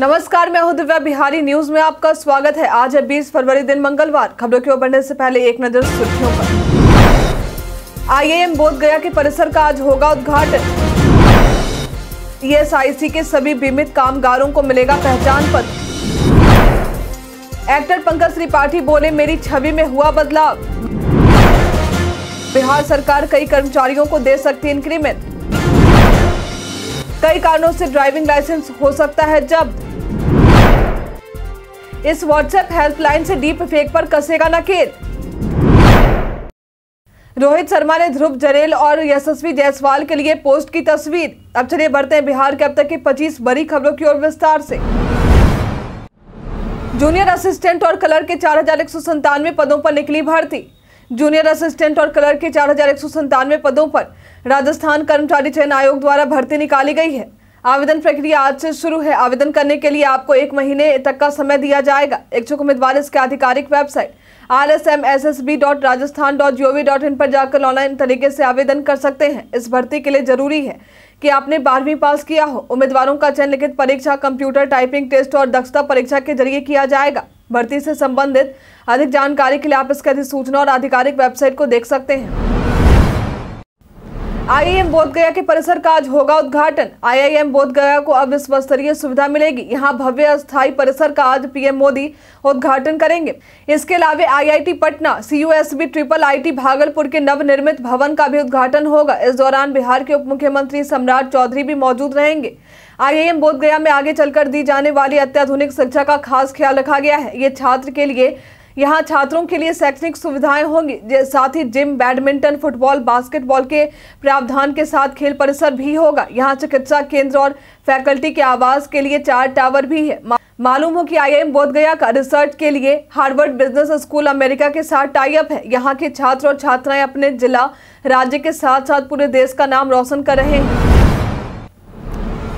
नमस्कार मैं हूं दिव्या बिहारी न्यूज में आपका स्वागत है आज है 20 फरवरी दिन मंगलवार खबरों की ओर बढ़ने से पहले एक नजर सुर्खियों पर आईएएम बोध गया के परिसर का आज होगा उद्घाटन ईएसआईसी के सभी बीमित कामगारों को मिलेगा पहचान पत्र एक्टर पंकज त्रिपाठी बोले मेरी छवि में हुआ बदलाव बिहार सरकार कई कर्मचारियों को दे सकती इंक्रीमेंट कई कारणों से ड्राइविंग लाइसेंस हो सकता है जब्त इस व्हाट्सएप हेल्पलाइन से डीप फेक पर कसेगा नकेल रोहित शर्मा ने ध्रुव जरेल और यशस्वी जायसवाल के लिए पोस्ट की तस्वीर अब चलिए बढ़ते हैं बिहार के अब तक की 25 बड़ी खबरों की ओर विस्तार से जूनियर असिस्टेंट और कलर के चार पदों पर निकली भर्ती जूनियर असिस्टेंट और कलर के चार पदों पर राजस्थान कर्मचारी चयन आयोग द्वारा भर्ती निकाली गई है आवेदन प्रक्रिया आज से शुरू है आवेदन करने के लिए आपको एक महीने तक का समय दिया जाएगा इच्छुक उम्मीदवार इसके आधिकारिक website R S M S S B dot Rajasthan dot G O V dot in पर जाकर ऑनलाइन तरीके से आवेदन कर सकते हैं इस भर्ती के लिए जरूरी है कि आपने बारहवीं पास किया हो उम्मीदवारों का चयन लिखित परीक्षा कंप्यूटर टाइपिंग टेस्ट और दक्षता परीक्षा के जरिए किया जाएगा भर्ती से संबंधित अधिक जानकारी के लिए आप इसकी अधिसूचना और आधिकारिक वेबसाइट को देख सकते हैं आईएम बोधगया के परिसर का आज होगा उद्घाटन आईआईएम बोधगया को अब विश्व स्तरीय सुविधा मिलेगी यहां भव्य अस्थायी परिसर का आज पीएम मोदी उद्घाटन करेंगे इसके अलावा IIT Patna CUSB triple IT Bhagalpur के नव निर्मित भवन का भी उद्घाटन होगा इस दौरान बिहार के उप मुख्यमंत्री सम्राट चौधरी भी मौजूद रहेंगे आईआईएम बोधगया में आगे चलकर दी जाने वाली अत्याधुनिक शिक्षा का खास ख्याल रखा गया है ये छात्र के लिए यहाँ छात्रों के लिए शैक्षणिक सुविधाएं होंगी साथ ही जिम बैडमिंटन फुटबॉल बास्केटबॉल के प्रावधान के साथ खेल परिसर भी होगा यहाँ चिकित्सा केंद्र और फैकल्टी के आवास के लिए चार टावर भी है मालूम हो कि आईआईएम बोधगया का रिसर्च के लिए हार्वर्ड बिजनेस स्कूल अमेरिका के साथ टाइप है यहाँ के छात्र और छात्राएं अपने जिला राज्य के साथ साथ पूरे देश का नाम रोशन कर रहे हैं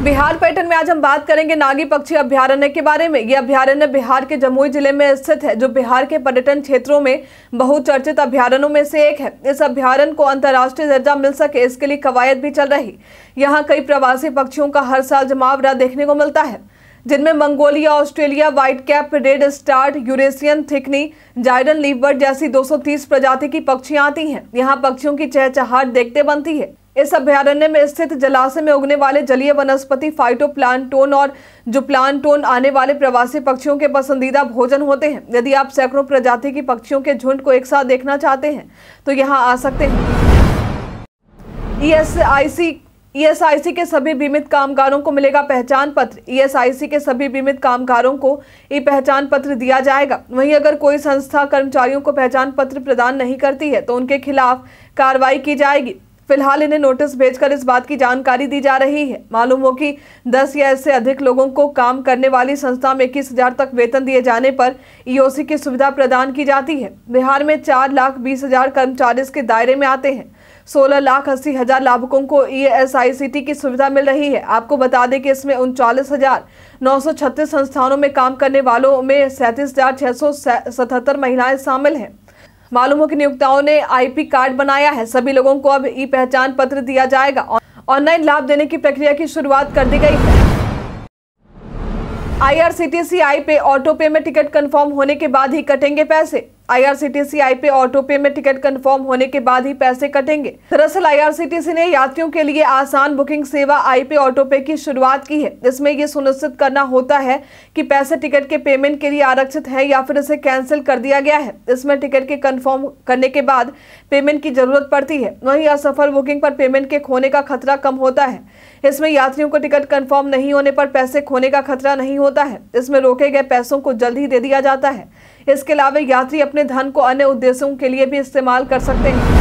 बिहार पैटर्न में आज हम बात करेंगे नागी पक्षी अभ्यारण्य के बारे में यह अभ्यारण्य बिहार के जमुई जिले में स्थित है जो बिहार के पर्यटन क्षेत्रों में बहुचर्चित अभ्यारण्यों में से एक है इस अभ्यारण्य को अंतर्राष्ट्रीय दर्जा मिल सके इसके लिए कवायद भी चल रही यहाँ कई प्रवासी पक्षियों का हर साल जमावड़ा देखने को मिलता है जिनमें Mongolia Australia white cap redstart Eurasian thick knee जायडन लीवर्ड जैसी 230 प्रजाति की पक्षियां आती हैं यहाँ पक्षियों की चहचहाट देखते बनती है इस अभ्यारण्य में स्थित जलाशय में उगने वाले जलीय वनस्पति फाइटो प्लांटोन और जो प्लांटोन आने वाले प्रवासी पक्षियों के पसंदीदा भोजन होते हैं यदि आप सैकड़ों प्रजाति की पक्षियों के झुंड को एक साथ देखना चाहते हैं तो यहाँ आ सकते हैं ईएसआईसी e ईएसआईसी e के सभी बीमित कामगारों को मिलेगा पहचान पत्र ईएसआईसी e के सभी बीमित कामगारों को ई पहचान पत्र दिया जाएगा वहीं अगर कोई संस्था कर्मचारियों को पहचान पत्र प्रदान नहीं करती है तो उनके खिलाफ कार्रवाई की जाएगी फिलहाल इन्हें नोटिस भेजकर इस बात की जानकारी दी जा रही है मालूम हो कि दस या इससे अधिक लोगों को काम करने वाली संस्था में इक्कीस हजार तक वेतन दिए जाने पर ईओसी की सुविधा प्रदान की जाती है बिहार में चार लाख बीस हजार कर्मचारी इसके दायरे में आते हैं सोलह लाख अस्सी हजार लाभुकों को ईएसआईसीटी की सुविधा मिल रही है आपको बता दें कि इसमें उनचालीस हजार नौ सौ छत्तीस संस्थानों में काम करने वालों में सैंतीस हजार छह सौ सतहत्तर महिलाएं शामिल हैं मालूम हो कि नियोक्ताओं ने आईपी कार्ड बनाया है सभी लोगों को अब ई पहचान पत्र दिया जाएगा ऑनलाइन लाभ देने की प्रक्रिया की शुरुआत कर दी गई है सी आई पे ऑटो पे में टिकट कंफर्म होने के बाद ही कटेंगे पैसे आईआरसीटीसी आई पे ऑटो पे में टिकट कंफर्म होने के बाद ही पैसे कटेंगे दरअसल आईआरसीटीसी ने यात्रियों के लिए आसान बुकिंग सेवा आई पे ऑटो पे की शुरुआत की है इसमें यह सुनिश्चित करना होता है कि पैसे टिकट के पेमेंट के लिए आरक्षित है या फिर इसे कैंसिल कर दिया गया है इसमें टिकट के कन्फर्म करने के बाद पेमेंट की जरूरत पड़ती है वही असफल बुकिंग पर पेमेंट के खोने का खतरा कम होता है इसमें यात्रियों को टिकट कन्फर्म नहीं होने पर पैसे खोने का खतरा नहीं होता है इसमें रोके गए पैसों को जल्द ही दे दिया जाता है इसके अलावा यात्री अपने धन को अन्य उद्देश्यों के लिए भी इस्तेमाल कर सकते हैं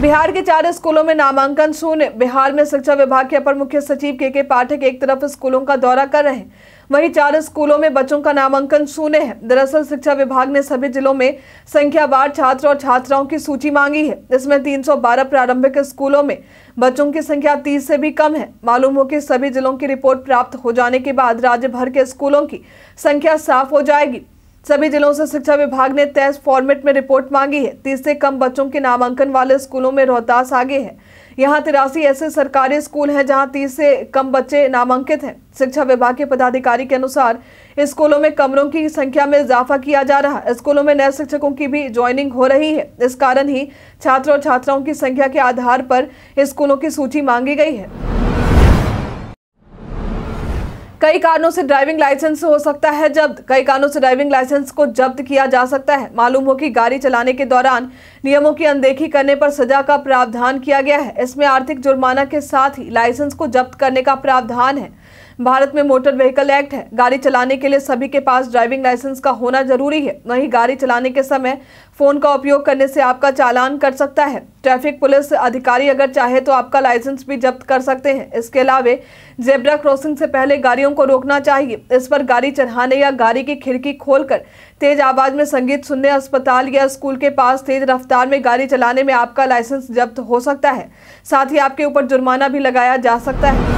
बिहार के चार स्कूलों में नामांकन शून्य बिहार में शिक्षा विभाग के अपर मुख्य सचिव के के पाठक एक तरफ स्कूलों का दौरा कर रहे हैं वहीं चार स्कूलों में बच्चों का नामांकन शून्य है दरअसल शिक्षा विभाग ने सभी जिलों में संख्यावार छात्र और छात्राओं की सूची मांगी है इसमें 312 प्रारंभिक स्कूलों में बच्चों की संख्या 30 से भी कम है मालूम हो कि सभी जिलों की रिपोर्ट प्राप्त हो जाने के बाद राज्य भर के स्कूलों की संख्या साफ हो जाएगी सभी जिलों से शिक्षा विभाग ने तेज फॉर्मेट में रिपोर्ट मांगी है तीस से कम बच्चों के नामांकन वाले स्कूलों में रोहतास आगे है यहाँ तिरासी ऐसे सरकारी स्कूल हैं जहाँ तीस से कम बच्चे नामांकित हैं शिक्षा विभाग के पदाधिकारी के अनुसार स्कूलों में कमरों की संख्या में इजाफा किया जा रहा है स्कूलों में नए शिक्षकों की भी ज्वाइनिंग हो रही है इस कारण ही छात्र और छात्राओं की संख्या के आधार पर स्कूलों की सूची मांगी गई है कई कारणों से ड्राइविंग लाइसेंस हो सकता है जब्त कई कारणों से ड्राइविंग लाइसेंस को जब्त किया जा सकता है मालूम हो कि गाड़ी चलाने के दौरान नियमों की अनदेखी करने पर सजा का प्रावधान किया गया है इसमें आर्थिक जुर्माना के साथ ही लाइसेंस को जब्त करने का प्रावधान है भारत में मोटर व्हीकल एक्ट है गाड़ी चलाने के लिए सभी के पास ड्राइविंग लाइसेंस का होना जरूरी है वहीं गाड़ी चलाने के समय फोन का उपयोग करने से आपका चालान कर सकता है ट्रैफिक पुलिस अधिकारी अगर चाहे तो आपका लाइसेंस भी जब्त कर सकते हैं इसके अलावा जेब्रा क्रॉसिंग से पहले गाड़ियों को रोकना चाहिए इस पर गाड़ी चढ़ाने या गाड़ी की खिड़की खोलकर तेज आवाज में संगीत सुनने अस्पताल या स्कूल के पास तेज रफ्तार में गाड़ी चलाने में आपका लाइसेंस जब्त हो सकता है साथ ही आपके ऊपर जुर्माना भी लगाया जा सकता है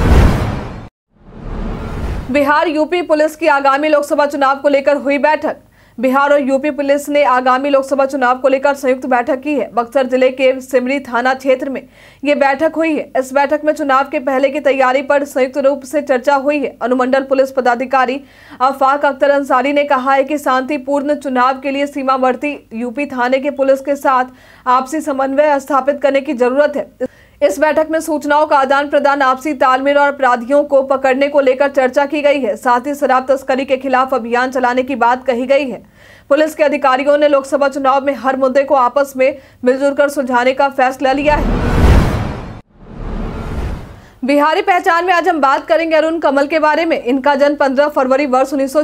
बिहार यूपी पुलिस की आगामी लोकसभा चुनाव को लेकर हुई बैठक बिहार और यूपी पुलिस ने आगामी लोकसभा चुनाव को लेकर संयुक्त बैठक की है बक्सर जिले के सिमरी थाना क्षेत्र में ये बैठक हुई है इस बैठक में चुनाव के पहले की तैयारी पर संयुक्त रूप से चर्चा हुई है अनुमंडल पुलिस पदाधिकारी आफाक अख्तर अंसारी ने कहा है कि शांतिपूर्ण चुनाव के लिए सीमावर्ती यूपी थाने के पुलिस के साथ आपसी समन्वय स्थापित करने की जरूरत है इस बैठक में सूचनाओं का आदान प्रदान आपसी तालमेल और अपराधियों को पकड़ने को लेकर चर्चा की गई है साथ ही शराब तस्करी के खिलाफ अभियान चलाने की बात कही गई है पुलिस के अधिकारियों ने लोकसभा चुनाव में हर मुद्दे को आपस में मिलजुल कर सुलझाने का फैसला लिया है बिहारी पहचान में आज हम बात करेंगे अरुण कमल के बारे में इनका जन्म 15 फरवरी वर्ष उन्नीस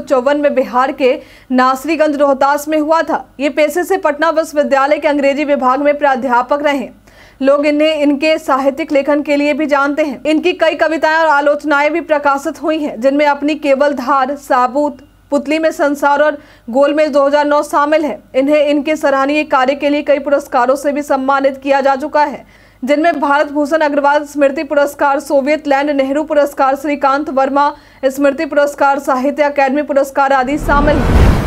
में बिहार के नासरीगंज रोहतास में हुआ था ये पेशे से पटना विश्वविद्यालय के अंग्रेजी विभाग में प्राध्यापक रहे लोग इन्हें इनके साहित्यिक लेखन के लिए भी जानते हैं इनकी कई कविताएं और आलोचनाएं भी प्रकाशित हुई हैं जिनमें अपनी केवल धार साबूत पुतली में संसार और गोल में 2009 शामिल है इन्हें इनके सराहनीय कार्य के लिए कई पुरस्कारों से भी सम्मानित किया जा चुका है जिनमें भारत भूषण अग्रवाल स्मृति पुरस्कार सोवियत लैंड नेहरू पुरस्कार श्रीकांत वर्मा स्मृति पुरस्कार साहित्य अकादमी पुरस्कार आदि शामिल हैं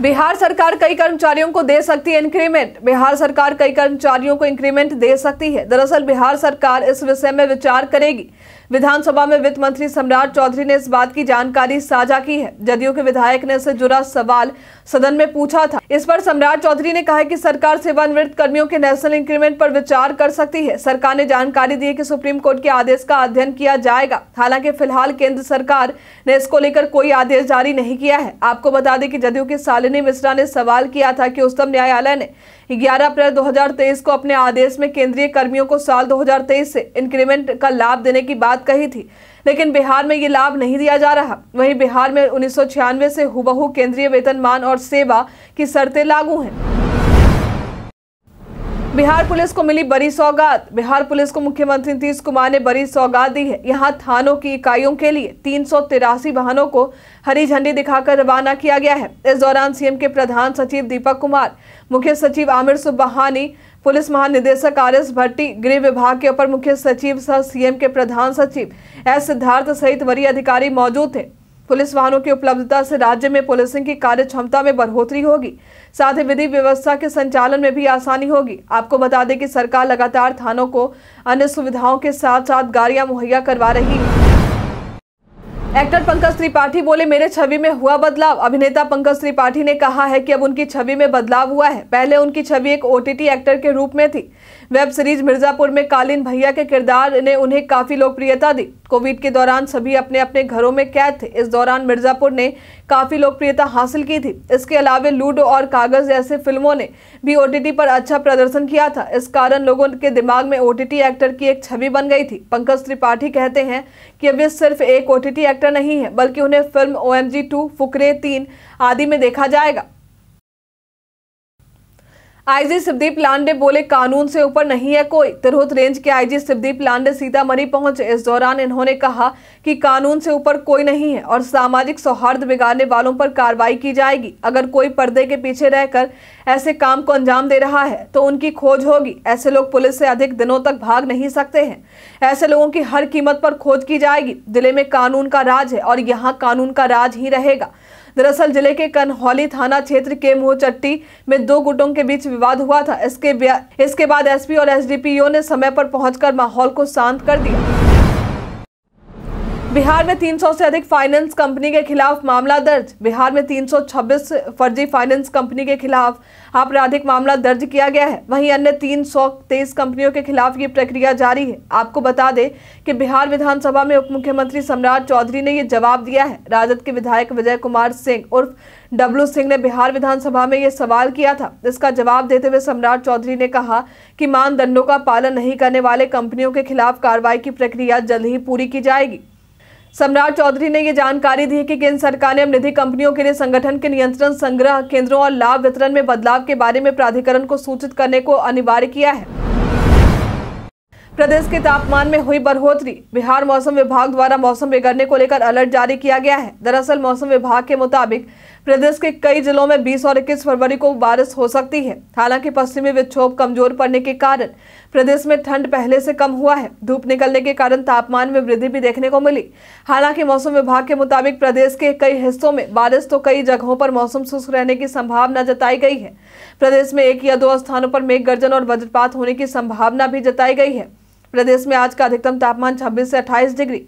बिहार सरकार कई कर्मचारियों को दे सकती है इंक्रीमेंट बिहार सरकार कई कर्मचारियों को इंक्रीमेंट दे सकती है दरअसल बिहार सरकार इस विषय में विचार करेगी विधानसभा में वित्त मंत्री सम्राट चौधरी ने इस बात की जानकारी साझा की है जदयू के विधायक ने इससे जुड़ा सवाल सदन में पूछा था इस पर सम्राट चौधरी ने कहा कि सरकार सेवानिवृत्त कर्मियों के नेशनल इंक्रीमेंट पर विचार कर सकती है सरकार ने जानकारी दी कि सुप्रीम कोर्ट के आदेश का अध्ययन किया जाएगा हालांकि फिलहाल केंद्र सरकार ने इसको लेकर कोई आदेश जारी नहीं किया है आपको बता दें कि जदयू के शालिनी मिश्रा ने सवाल किया था कि उच्चतम न्यायालय ने ग्यारह अप्रैल दो को अपने आदेश में केंद्रीय कर्मियों को साल दो से इंक्रीमेंट का लाभ देने की बात कही थी लेकिन बिहार में ये लाभ नहीं दिया जा रहा वहीं बिहार में उन्नीस से हुबहू केंद्रीय वेतनमान और सेवा की शर्तें लागू हैं बिहार पुलिस को मिली बड़ी सौगात बिहार पुलिस को मुख्यमंत्री नीतीश कुमार ने बड़ी सौगात दी है यहाँ थानों की इकाइयों के लिए तीन वाहनों को हरी झंडी दिखाकर रवाना किया गया है इस दौरान सीएम के प्रधान सचिव दीपक कुमार मुख्य सचिव आमिर सुब्बहानी पुलिस महानिदेशक आर एस भट्टी गृह विभाग के अपर मुख्य सचिव सह सीएम के प्रधान सचिव एस सिद्धार्थ सहित वरीय अधिकारी मौजूद थे पुलिस वाहनों की उपलब्धता से राज्य में पुलिसिंग की कार्य क्षमता में बढ़ोतरी होगी साथ ही विधि व्यवस्था के संचालन में भी आसानी होगी आपको बता दें कि सरकार लगातार थानों को अन्य सुविधाओं के साथ साथ गाड़ियां मुहैया करवा रही है एक्टर पंकज त्रिपाठी बोले मेरे छवि में हुआ बदलाव अभिनेता पंकज त्रिपाठी ने कहा है कि अब उनकी छवि में बदलाव हुआ है पहले उनकी छवि एक ओटीटी एक्टर के रूप में थी वेब सीरीज मिर्जापुर में कालीन भैया के किरदार ने उन्हें काफी लोकप्रियता दी कोविड के दौरान सभी अपने अपने घरों में कैद थे इस दौरान मिर्ज़ापुर ने काफ़ी लोकप्रियता हासिल की थी इसके अलावा लूडो और कागज़ जैसे फिल्मों ने भी ओ पर अच्छा प्रदर्शन किया था इस कारण लोगों के दिमाग में ओ एक्टर की एक छवि बन गई थी पंकज त्रिपाठी कहते हैं कि अब सिर्फ एक ओ एक्टर नहीं है बल्कि उन्हें फिल्म ओ एम फुकरे तीन आदि में देखा जाएगा आईजी सिद्दीप लांडे बोले कानून से ऊपर नहीं है कोई तिरहुत रेंज के आईजी सिद्दीप लांडे सीतामढ़ी पहुंचे इस दौरान इन्होंने कहा कि कानून से ऊपर कोई नहीं है और सामाजिक सौहार्द बिगाड़ने वालों पर कार्रवाई की जाएगी अगर कोई पर्दे के पीछे रहकर ऐसे काम को अंजाम दे रहा है तो उनकी खोज होगी ऐसे लोग पुलिस से अधिक दिनों तक भाग नहीं सकते हैं ऐसे लोगों की हर कीमत पर खोज की जाएगी जिले में कानून का राज है और यहाँ कानून का राज ही रहेगा दरअसल जिले के कनहौली थाना क्षेत्र के मोहचट्टी में दो गुटों के बीच विवाद हुआ था इसके इसके बाद एसपी और एसडीपीओ ने समय पर पहुंचकर माहौल को शांत कर दिया बिहार में 300 से अधिक फाइनेंस कंपनी के खिलाफ मामला दर्ज बिहार में 326 फर्जी फाइनेंस कंपनी के खिलाफ आपराधिक मामला दर्ज किया गया है वहीं अन्य तीन कंपनियों के खिलाफ ये प्रक्रिया जारी है आपको बता दें कि बिहार विधानसभा में उप मुख्यमंत्री सम्राट चौधरी ने ये जवाब दिया है राजद के विधायक विजय कुमार सिंह उर्फ डब्लू सिंह ने बिहार विधानसभा में ये सवाल किया था इसका जवाब देते हुए सम्राट चौधरी ने कहा कि मानदंडों का पालन नहीं करने वाले कंपनियों के खिलाफ कार्रवाई की प्रक्रिया जल्द ही पूरी की जाएगी सम्राट चौधरी ने ये जानकारी दी कि केंद्र सरकार ने अब निधि कंपनियों के लिए संगठन के नियंत्रण संग्रह केंद्रों और लाभ वितरण में बदलाव के बारे में प्राधिकरण को सूचित करने को अनिवार्य किया है प्रदेश के तापमान में हुई बढ़ोतरी बिहार मौसम विभाग द्वारा मौसम बिगड़ने को लेकर अलर्ट जारी किया गया है दरअसल मौसम विभाग के मुताबिक प्रदेश के कई जिलों में 20 और 21 फरवरी को बारिश हो सकती है हालांकि पश्चिमी विक्षोभ कमजोर पड़ने के कारण प्रदेश में ठंड पहले से कम हुआ है धूप निकलने के कारण तापमान में वृद्धि भी देखने को मिली हालांकि मौसम विभाग के मुताबिक प्रदेश के कई हिस्सों में बारिश तो कई जगहों पर मौसम शुष्क रहने की संभावना जताई गई है प्रदेश में एक या दो स्थानों पर मेघ गर्जन और वज्रपात होने की संभावना भी जताई गई है प्रदेश में आज का अधिकतम तापमान 26 से 28 डिग्री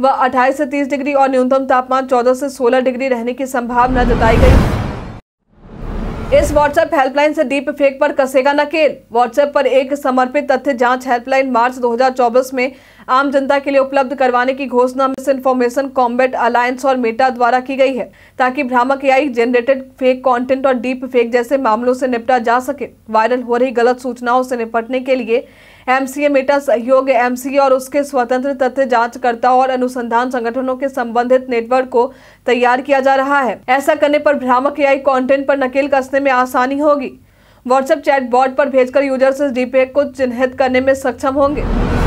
व अट्ठाईस से तीस डिग्री और न्यूनतम तापमान चौदह से सोलह डिग्री रहने की संभावना जताई गई इस व्हाट्सएप हेल्पलाइन से डीप फेक पर कसेगा नकेल व्हाट्सएप पर एक समर्पित तथ्य जांच हेल्पलाइन मार्च 2024 में आम जनता के लिए उपलब्ध करवाने की घोषणा मिस इन्फॉर्मेशन कॉम्बेट अलायंस और मेटा द्वारा की गई है ताकि भ्रामक आई जनरेटेड फेक कंटेंट और डीप फेक जैसे मामलों से निपटा जा सके वायरल हो रही गलत सूचनाओं से निपटने के लिए एमसीए मेटा सहयोग एमसीए और उसके स्वतंत्र तथ्य जांचकर्ताओं और अनुसंधान संगठनों के संबंधित नेटवर्क को तैयार किया जा रहा है ऐसा करने पर भ्रामक आई कॉन्टेंट पर नकेल कसने में आसानी होगी व्हाट्सएप चैट बॉर्ड पर भेजकर यूजर्स इस डीपेक को चिन्हित करने में सक्षम होंगे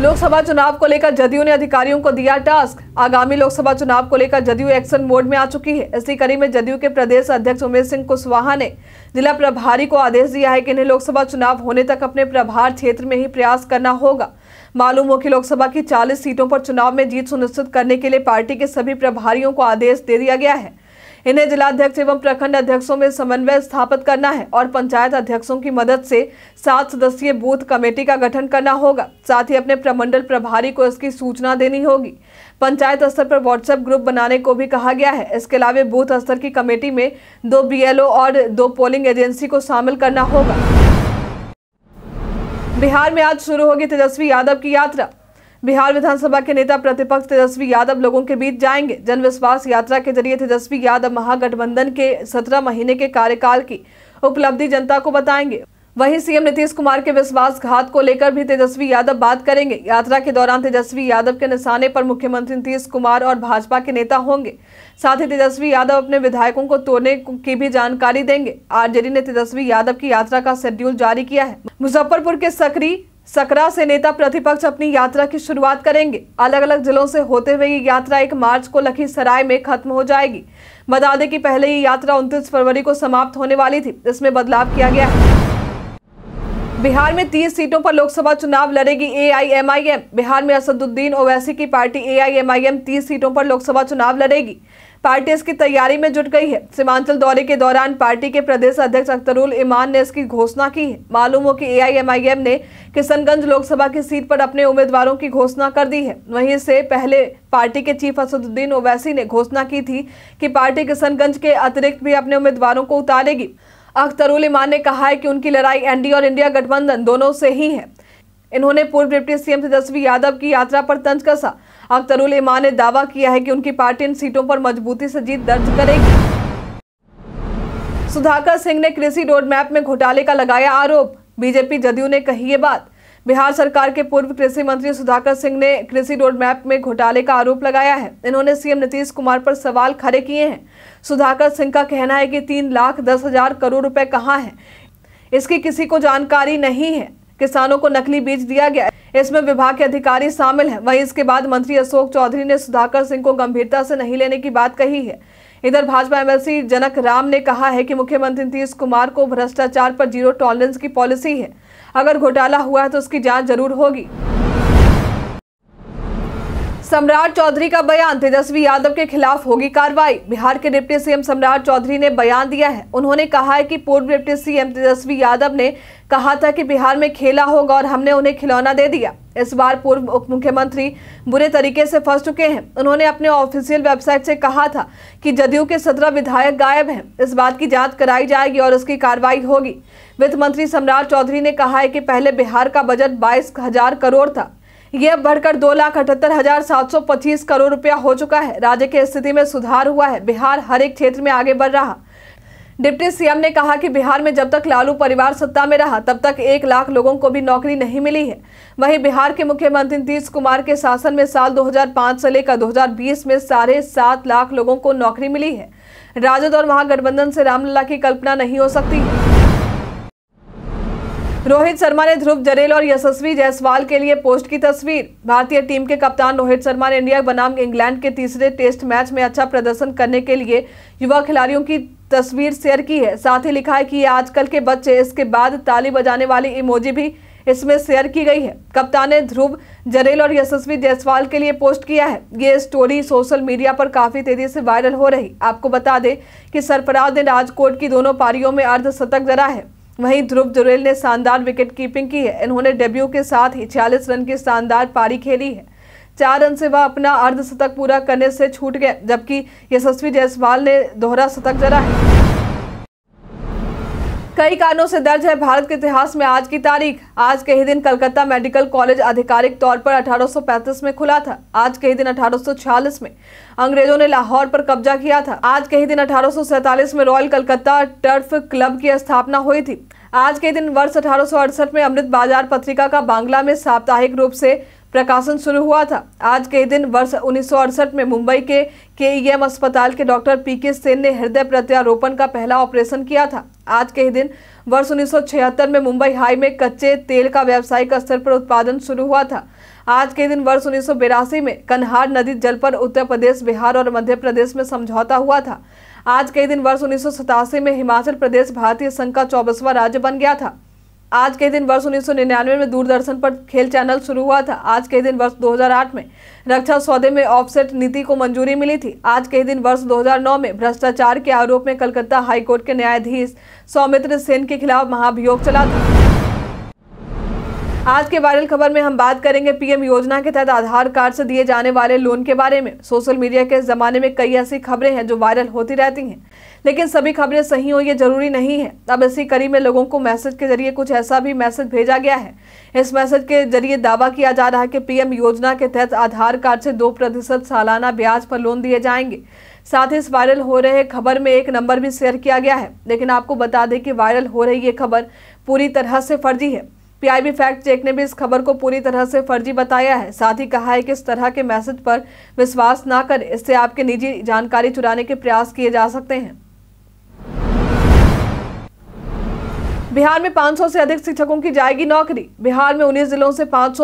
लोकसभा चुनाव को लेकर जदयू ने अधिकारियों को दिया टास्क आगामी लोकसभा चुनाव को लेकर जदयू एक्शन मोड में आ चुकी है इसी कड़ी में जदयू के प्रदेश अध्यक्ष उमेश सिंह कुशवाहा ने जिला प्रभारी को आदेश दिया है कि इन्हें लोकसभा चुनाव होने तक अपने प्रभार क्षेत्र में ही प्रयास करना होगा मालूम हो कि लोकसभा की चालीस सीटों पर चुनाव में जीत सुनिश्चित करने के लिए पार्टी के सभी प्रभारियों को आदेश दे दिया गया है इन्हें जिलाध्यक्ष एवं प्रखंड अध्यक्षों में समन्वय स्थापित करना है और पंचायत अध्यक्षों की मदद से सात सदस्यीय बूथ कमेटी का गठन करना होगा साथ ही अपने प्रमंडल प्रभारी को इसकी सूचना देनी होगी पंचायत स्तर पर व्हाट्सएप ग्रुप बनाने को भी कहा गया है इसके अलावा बूथ स्तर की कमेटी में दो बी और दो पोलिंग एजेंसी को शामिल करना होगा बिहार में आज शुरू होगी तेजस्वी यादव की यात्रा बिहार विधानसभा के नेता प्रतिपक्ष तेजस्वी यादव लोगों के बीच जाएंगे जनविश्वास यात्रा के जरिए तेजस्वी यादव महागठबंधन के सत्रह महीने के कार्यकाल की उपलब्धि जनता को बताएंगे वहीं सीएम नीतीश कुमार के विश्वासघात को लेकर भी तेजस्वी यादव बात करेंगे यात्रा के दौरान तेजस्वी यादव के निशाने पर मुख्यमंत्री नीतीश कुमार और भाजपा के नेता होंगे साथ ही तेजस्वी यादव अपने विधायकों को तोड़ने की भी जानकारी देंगे आरजेडी ने तेजस्वी यादव की यात्रा का शेड्यूल जारी किया है मुजफ्फरपुर के सकरी सकरा से नेता प्रतिपक्ष अपनी यात्रा की शुरुआत करेंगे अलग अलग जिलों से होते हुए ये यात्रा एक मार्च को लखीसराय में खत्म हो जाएगी बता दें कि पहले ये यात्रा 29 फरवरी को समाप्त होने वाली थी इसमें बदलाव किया गया है बिहार में 30 सीटों पर लोकसभा चुनाव लड़ेगी एआईएमआईएम बिहार में असदुद्दीन ओवैसी की पार्टी एआईएमआईएम 30 सीटों पर लोकसभा चुनाव लड़ेगी पार्टी इसकी तैयारी में जुट गई है सीमांचल दौरे के दौरान पार्टी के प्रदेश अध्यक्ष अख्तरुल ईमान ने इसकी घोषणा की है मालूम हो कि एआईएमआईएम ने किशनगंज लोकसभा की सीट पर अपने उम्मीदवारों की घोषणा कर दी है वहीं से पहले पार्टी के चीफ असदुद्दीन ओवैसी ने घोषणा की थी कि पार्टी किशनगंज के अतिरिक्त भी अपने उम्मीदवारों को उतारेगी अख्तरुल ईमान ने कहा है कि उनकी लड़ाई एनडी और इंडिया गठबंधन दोनों से ही है इन्होंने पूर्व डिप्टी सीएम तेजस्वी यादव की यात्रा पर तंज कसा अख्तरुल इमान ने दावा किया है कि उनकी पार्टी इन सीटों पर मजबूती से जीत दर्ज करेगी सुधाकर सिंह ने कृषि रोड मैप में घोटाले का लगाया आरोप बीजेपी जदयू ने कही ये बात बिहार सरकार के पूर्व कृषि मंत्री सुधाकर सिंह ने कृषि रोड मैप में घोटाले का आरोप लगाया है इन्होंने सीएम नीतीश कुमार पर सवाल खड़े किए हैं सुधाकर सिंह का कहना है कि तीन लाख दस हजार करोड़ रुपए कहाँ हैं इसकी किसी को जानकारी नहीं है किसानों को नकली बीज दिया गया इसमें विभाग के अधिकारी शामिल हैं वहीं इसके बाद मंत्री अशोक चौधरी ने सुधाकर सिंह को गंभीरता से नहीं लेने की बात कही है इधर भाजपा एमएलसी जनक राम ने कहा है कि मुख्यमंत्री नीतीश कुमार को भ्रष्टाचार पर जीरो टॉलरेंस की पॉलिसी है अगर घोटाला हुआ है तो उसकी जाँच जरूर होगी सम्राट चौधरी का बयान तेजस्वी यादव के खिलाफ होगी कार्रवाई बिहार के डिप्टी सीएम सम्राट चौधरी ने बयान दिया है उन्होंने कहा है कि पूर्व डिप्टी सीएम तेजस्वी यादव ने कहा था कि बिहार में खेला होगा और हमने उन्हें खिलौना दे दिया इस बार पूर्व उप मुख्यमंत्री बुरे तरीके से फंस चुके हैं उन्होंने अपने ऑफिशियल वेबसाइट से कहा था कि जदयू के सत्रह विधायक गायब हैं इस बात की जांच कराई जाएगी और उसकी कार्रवाई होगी वित्त मंत्री सम्राट चौधरी ने कहा है कि पहले बिहार का बजट बाईस हजार करोड़ था यह बढ़कर दो लाख अठहत्तर हजार सात सौ पच्चीस करोड़ रुपया हो चुका है राज्य की स्थिति में सुधार हुआ है बिहार हर एक क्षेत्र में आगे बढ़ रहा डिप्टी सीएम ने कहा कि बिहार में जब तक लालू परिवार सत्ता में रहा तब तक एक लाख लोगों को भी नौकरी नहीं मिली है वहीं बिहार के मुख्यमंत्री नीतीश कुमार के शासन में साल 2005 से लेकर 2020 में साढ़े सात लाख लोगों को नौकरी मिली है राजद और महागठबंधन से रामलला की कल्पना नहीं हो सकती है रोहित शर्मा ने ध्रुव जरेल और यशस्वी जायसवाल के लिए पोस्ट की तस्वीर भारतीय टीम के कप्तान रोहित शर्मा ने इंडिया बनाम इंग्लैंड के तीसरे टेस्ट मैच में अच्छा प्रदर्शन करने के लिए युवा खिलाड़ियों की तस्वीर शेयर की है साथ ही लिखा है कि आजकल के बच्चे इसके बाद ताली बजाने वाली इमोजी भी इसमें शेयर की गई है कप्तान ने ध्रुव जरेल और यशस्वी जायसवाल के लिए पोस्ट किया है ये स्टोरी सोशल मीडिया पर काफी तेजी से वायरल हो रही आपको बता दें कि सरफराज ने राजकोट की दोनों पारियों में अर्धशतक जरा है वहीं ध्रुव जुरेल ने शानदार विकेट कीपिंग की है इन्होंने डेब्यू के साथ ही छियालीस रन की शानदार पारी खेली है चार रन से वह अपना अर्धशतक पूरा करने से छूट गए जबकि यशस्वी जायसवाल ने दोहरा शतक जरा है कई कारणों से दर्ज है भारत के इतिहास में आज की तारीख आज के ही दिन कलकत्ता मेडिकल कॉलेज आधिकारिक तौर पर 1835 में खुला था आज के ही दिन 1846 में अंग्रेजों ने लाहौर पर कब्जा किया था आज के ही दिन 1847 में रॉयल कलकत्ता टर्फ क्लब की स्थापना हुई थी आज के दिन वर्ष अठारह में अमृत बाजार पत्रिका का बांग्ला में साप्ताहिक रूप से प्रकाशन शुरू हुआ था आज के दिन वर्ष उन्नीस में मुंबई के एम अस्पताल के डॉक्टर पी के सेन ने हृदय प्रत्यारोपण का पहला ऑपरेशन किया था आज के ही दिन वर्ष 1976 में मुंबई हाई में कच्चे तेल का व्यावसायिक स्तर पर उत्पादन शुरू हुआ था आज के दिन वर्ष उन्नीस में कन्हार नदी जल पर उत्तर प्रदेश बिहार और मध्य प्रदेश में समझौता हुआ था आज के दिन वर्ष उन्नीस में हिमाचल प्रदेश भारतीय संघ का चौबीसवां राज्य बन गया था आज के दिन वर्ष 1999 में दूरदर्शन पर खेल चैनल शुरू हुआ था आज के दिन वर्ष 2008 में रक्षा सौदे में ऑफसेट नीति को मंजूरी मिली थी आज के दिन वर्ष 2009 में भ्रष्टाचार के आरोप में कलकत्ता हाईकोर्ट के न्यायाधीश सौमित्र सेन के खिलाफ महाभियोग चला था आज के वायरल खबर में हम बात करेंगे पीएम योजना के तहत आधार कार्ड से दिए जाने वाले लोन के बारे में सोशल मीडिया के ज़माने में कई ऐसी खबरें हैं जो वायरल होती रहती हैं लेकिन सभी खबरें सही हो ये जरूरी नहीं है अब इसी कड़ी में लोगों को मैसेज के जरिए कुछ ऐसा भी मैसेज भेजा गया है इस मैसेज के जरिए दावा किया जा रहा है कि पीएम योजना के तहत आधार कार्ड से दो प्रतिशत सालाना ब्याज पर लोन दिए जाएंगे साथ ही इस वायरल हो रहे खबर में एक नंबर भी शेयर किया गया है लेकिन आपको बता दें कि वायरल हो रही ये खबर पूरी तरह से फर्जी है पीआईबी फैक्ट चेक ने भी इस खबर को पूरी तरह से फर्जी बताया है साथ ही कहा है कि इस तरह के मैसेज पर विश्वास ना कर इससे आपके निजी जानकारी चुराने के प्रयास किए जा सकते हैं बिहार में 500 से अधिक शिक्षकों की जाएगी नौकरी बिहार में उन्नीस जिलों से पाँच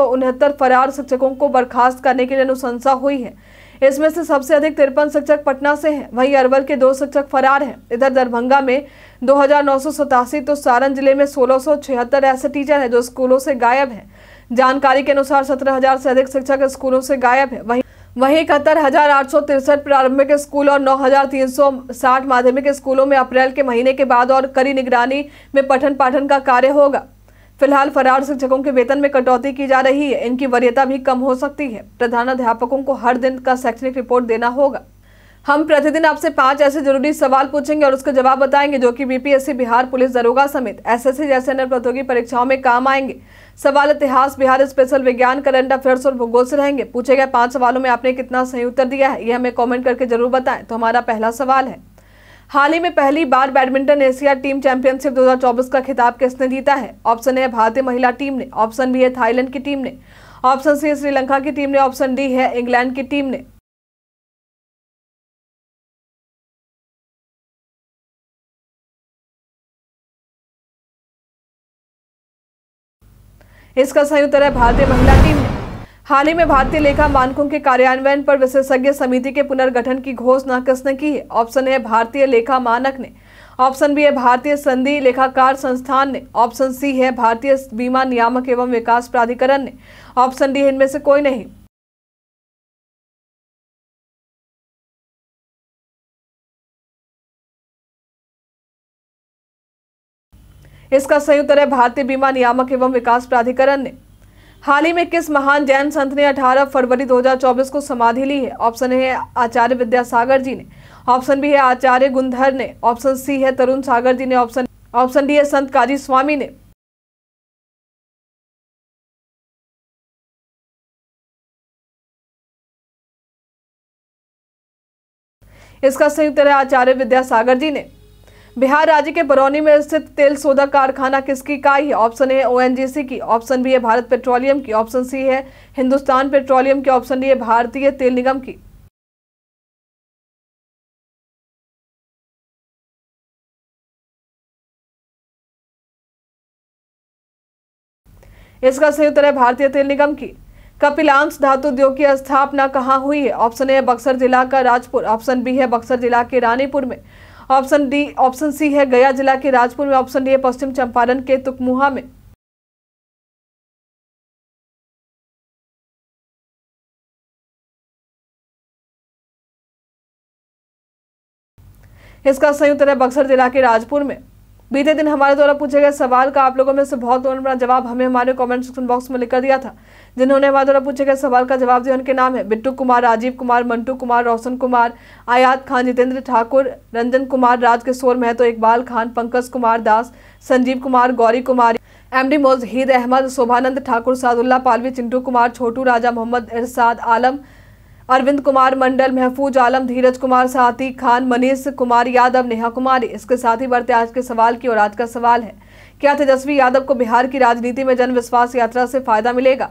फरार शिक्षकों को बर्खास्त करने के लिए अनुशंसा हुई है इसमें से सबसे अधिक तिरपन शिक्षक पटना से हैं वहीं अरवल के दो शिक्षक फरार हैं इधर दरभंगा में दो तो सारण जिले में सोलह ऐसे टीचर हैं जो स्कूलों से गायब हैं जानकारी के अनुसार सत्रह से अधिक शिक्षक स्कूलों से गायब है वहीं वहीं इकहत्तर हजार आठ सौ तिरसठ प्रारंभिक स्कूल और नौ हजार तीन सौ साठ माध्यमिक स्कूलों में अप्रैल के महीने के बाद और कड़ी निगरानी में पठन पाठन का कार्य होगा फिलहाल फरार शिक्षकों के वेतन में कटौती की जा रही है इनकी वरीयता भी कम हो सकती है प्रधानाध्यापकों को हर दिन का शैक्षणिक रिपोर्ट देना होगा हम प्रतिदिन आपसे पांच ऐसे जरूरी सवाल पूछेंगे और उसके जवाब बताएंगे जो कि बीपीएससी बिहार पुलिस दरोगा समेत एसएससी जैसे अन्य प्रतियोगी परीक्षाओं में काम आएंगे सवाल इतिहास बिहार स्पेशल विज्ञान करंट अफेयर्स और भूगोल से रहेंगे पूछे गए पांच सवालों में आपने कितना सही उत्तर दिया है ये हमें कॉमेंट करके जरूर बताएं तो हमारा पहला सवाल है हाल ही में पहली बार बैडमिंटन एशिया टीम चैंपियनशिप 2024 का खिताब किसने जीता है ऑप्शन ए भारतीय महिला टीम ने ऑप्शन बी है थाईलैंड की टीम ने ऑप्शन सी श्रीलंका की टीम ने ऑप्शन डी है इंग्लैंड की टीम ने इसका सही उत्तर है भारतीय महिला टीम ने हाल ही में भारतीय लेखा मानकों के कार्यान्वयन पर विशेषज्ञ समिति के पुनर्गठन की घोषणा किसने की है ऑप्शन ए भारतीय लेखा मानक ने ऑप्शन बी है भारतीय संधि लेखाकार संस्थान ने ऑप्शन सी है भारतीय बीमा नियामक एवं विकास प्राधिकरण ने ऑप्शन डी इनमें से कोई नहीं इसका सही उत्तर है भारतीय बीमा नियामक एवं विकास प्राधिकरण ने हाल ही में किस महान जैन संत ने 18 फरवरी 2024 को समाधि ली है ऑप्शन है आचार्य विद्यासागर जी ने ऑप्शन बी है आचार्य गुंधर ने ऑप्शन सी है तरुण सागर जी ने ऑप्शन ऑप्शन डी है संत काजी स्वामी ने इसका संयुक्त है आचार्य विद्यासागर जी ने बिहार राज्य के बरौनी में स्थित तेल सोदा कारखाना किसकी का ही ऑप्शन है ओएनजीसी की ऑप्शन बी है भारत पेट्रोलियम की ऑप्शन सी है हिंदुस्तान पेट्रोलियम की ऑप्शन डी है भारतीय तेल निगम की इसका सही उत्तर है भारतीय तेल निगम की कपिलांश धातु उद्योग की स्थापना कहाँ हुई है ऑप्शन ए बक्सर जिला का राजपुर ऑप्शन बी है बक्सर जिला के रानीपुर में ऑप्शन डी ऑप्शन सी है गया जिला के राजपुर में ऑप्शन डी है पश्चिम चंपारण के तुकमुहा में इसका सही उत्तर है बक्सर जिला के राजपुर में बीते दिन हमारे द्वारा पूछे गए सवाल का आप लोगों में से बहुत जवाब हमें हमारे कमेंट सेक्शन बॉक्स में लिखकर दिया था जिन्होंने हमारे द्वारा पूछे गए सवाल का जवाब दिया उनके नाम है बिट्टू कुमार राजीव कुमार मंटू कुमार रोशन कुमार आयात खान जितेंद्र ठाकुर रंजन कुमार राजकिशोर महतो इकबाल खान पंकज कुमार दास संजीव कुमार गौरी कुमारी एमडी मोजहीद अहमद शोभानंद ठाकुर सादुल्ला पालवी चिंटू कुमार छोटू राजा मोहम्मद इरसाद आलम अरविंद कुमार मंडल महफूज आलम धीरज कुमार साथी खान मनीष कुमार यादव नेहा कुमारी इसके साथ ही बढ़ते आज के सवाल की और आज का सवाल है क्या तेजस्वी यादव को बिहार की राजनीति में जनविश्वास यात्रा से फायदा मिलेगा